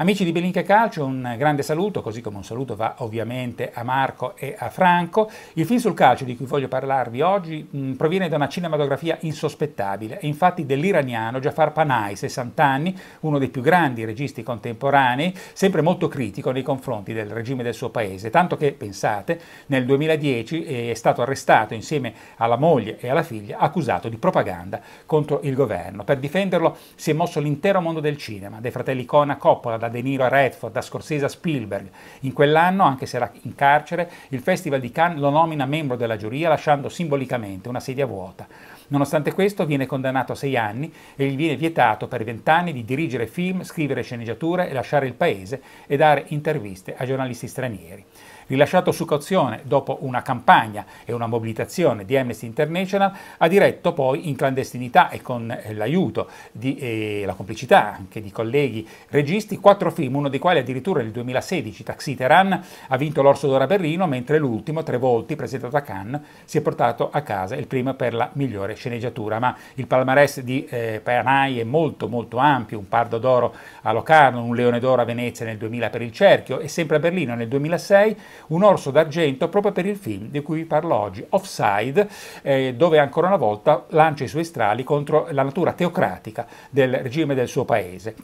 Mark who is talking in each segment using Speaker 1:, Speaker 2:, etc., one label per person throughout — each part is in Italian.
Speaker 1: Amici di Belinca Calcio, un grande saluto, così come un saluto va ovviamente a Marco e a Franco. Il film sul calcio di cui voglio parlarvi oggi mh, mm, proviene da una cinematografia insospettabile, è infatti dell'iraniano Jafar Panay, 60 anni, uno dei più grandi registi contemporanei, sempre molto critico nei confronti del regime del suo paese, tanto che, pensate, nel 2010 eh, è stato arrestato insieme alla moglie e alla figlia, accusato di propaganda contro il governo. Per difenderlo si è mosso l'intero mondo del cinema, dai fratelli Cona Coppola, da De Niro a Redford, da Scorsese a Spielberg. In quell'anno, anche se era in carcere, il Festival di Cannes lo nomina membro della giuria lasciando simbolicamente una sedia vuota. Nonostante questo viene condannato a sei anni e gli viene vietato per vent'anni di dirigere film, scrivere sceneggiature e lasciare il paese e dare interviste a giornalisti stranieri. Rilasciato su cauzione dopo una campagna e una mobilitazione di Amnesty International, ha diretto poi in clandestinità e con eh, l'aiuto e eh, la complicità anche di colleghi registi quattro film, uno dei quali addirittura nel 2016, Taxi Teheran, ha vinto l'Orso d'Ora a Berlino, mentre l'ultimo, Tre Volti, presentato a Cannes, si è portato a casa il primo per la migliore sceneggiatura, ma il palmarès di eh, Paranai è molto molto ampio, un Pardo d'Oro a Locarno, un Leone d'Oro a Venezia nel 2000 per Il Cerchio e sempre a Berlino nel 2006 un Orso d'Argento proprio per il film di cui vi parlo oggi, Offside, eh, dove ancora una volta lancia i suoi strali contro la natura teocratica del regime del suo paese.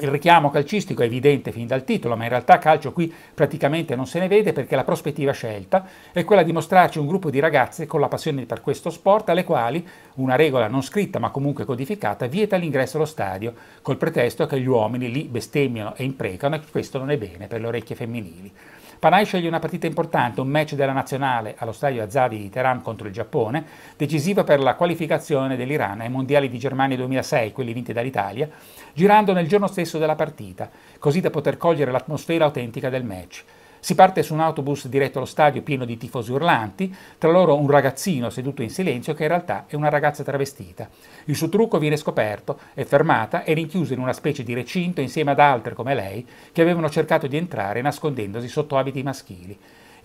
Speaker 1: Il richiamo calcistico è evidente fin dal titolo, ma in realtà calcio qui praticamente non se ne vede perché la prospettiva scelta è quella di mostrarci un gruppo di ragazze con la passione per questo sport, alle quali una regola non scritta ma comunque codificata vieta l'ingresso allo stadio, col pretesto che gli uomini lì bestemmiano e imprecano e questo non è bene per le orecchie femminili. Panay sceglie una partita importante, un match della nazionale allo stadio Azadi di Teheran contro il Giappone, decisiva per la qualificazione dell'Iran ai mondiali di Germania 2006, quelli vinti dall'Italia, girando nel giorno stesso della partita, così da poter cogliere l'atmosfera autentica del match. Si parte su un autobus diretto allo stadio pieno di tifosi urlanti, tra loro un ragazzino seduto in silenzio che in realtà è una ragazza travestita. Il suo trucco viene scoperto, è fermata e rinchiusa in una specie di recinto insieme ad altre come lei che avevano cercato di entrare nascondendosi sotto abiti maschili.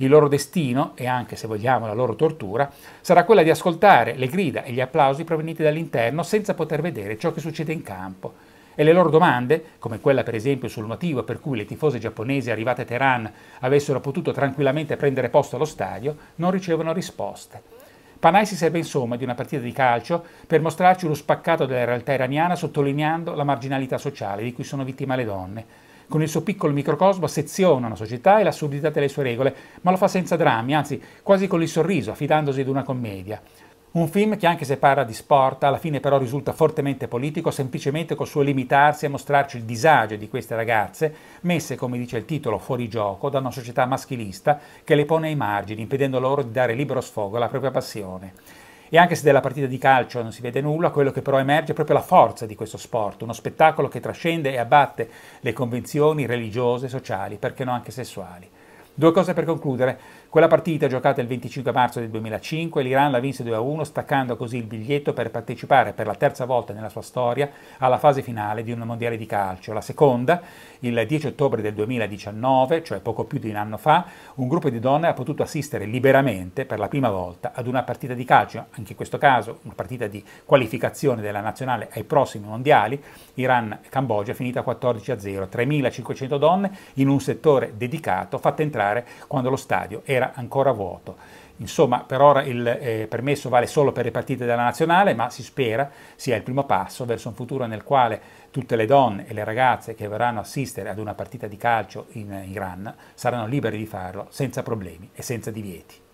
Speaker 1: Il loro destino, e anche se vogliamo la loro tortura, sarà quella di ascoltare le grida e gli applausi provenienti dall'interno senza poter vedere ciò che succede in campo e le loro domande, come quella per esempio sul motivo per cui le tifose giapponesi arrivate a Teheran avessero potuto tranquillamente prendere posto allo stadio, non ricevono risposte. Panay si serve insomma di una partita di calcio per mostrarci uno spaccato della realtà iraniana sottolineando la marginalità sociale di cui sono vittime le donne. Con il suo piccolo microcosmo seziona una società e l'assurdità delle sue regole, ma lo fa senza drammi, anzi quasi con il sorriso, affidandosi ad una commedia. Un film che anche se parla di sport, alla fine però risulta fortemente politico semplicemente col suo limitarsi a mostrarci il disagio di queste ragazze, messe, come dice il titolo, fuori gioco da una società maschilista che le pone ai margini, impedendo loro di dare libero sfogo alla propria passione. E anche se della partita di calcio non si vede nulla, quello che però emerge è proprio la forza di questo sport, uno spettacolo che trascende e abbatte le convenzioni religiose, sociali, perché no anche sessuali. Due cose per concludere. Quella partita giocata il 25 marzo del 2005, l'Iran la vinse 2-1 staccando così il biglietto per partecipare per la terza volta nella sua storia alla fase finale di un mondiale di calcio. La seconda, il 10 ottobre del 2019, cioè poco più di un anno fa, un gruppo di donne ha potuto assistere liberamente per la prima volta ad una partita di calcio, anche in questo caso una partita di qualificazione della nazionale ai prossimi mondiali, Iran-Cambogia finita 14-0, 3.500 donne in un settore dedicato fatte entrare giocare quando lo stadio era ancora vuoto. Insomma, per ora il eh, permesso vale solo per le partite della nazionale, ma si spera sia il primo passo verso un futuro nel quale tutte le donne e le ragazze che verranno assistere ad una partita di calcio in Iran saranno liberi di farlo senza problemi e senza divieti.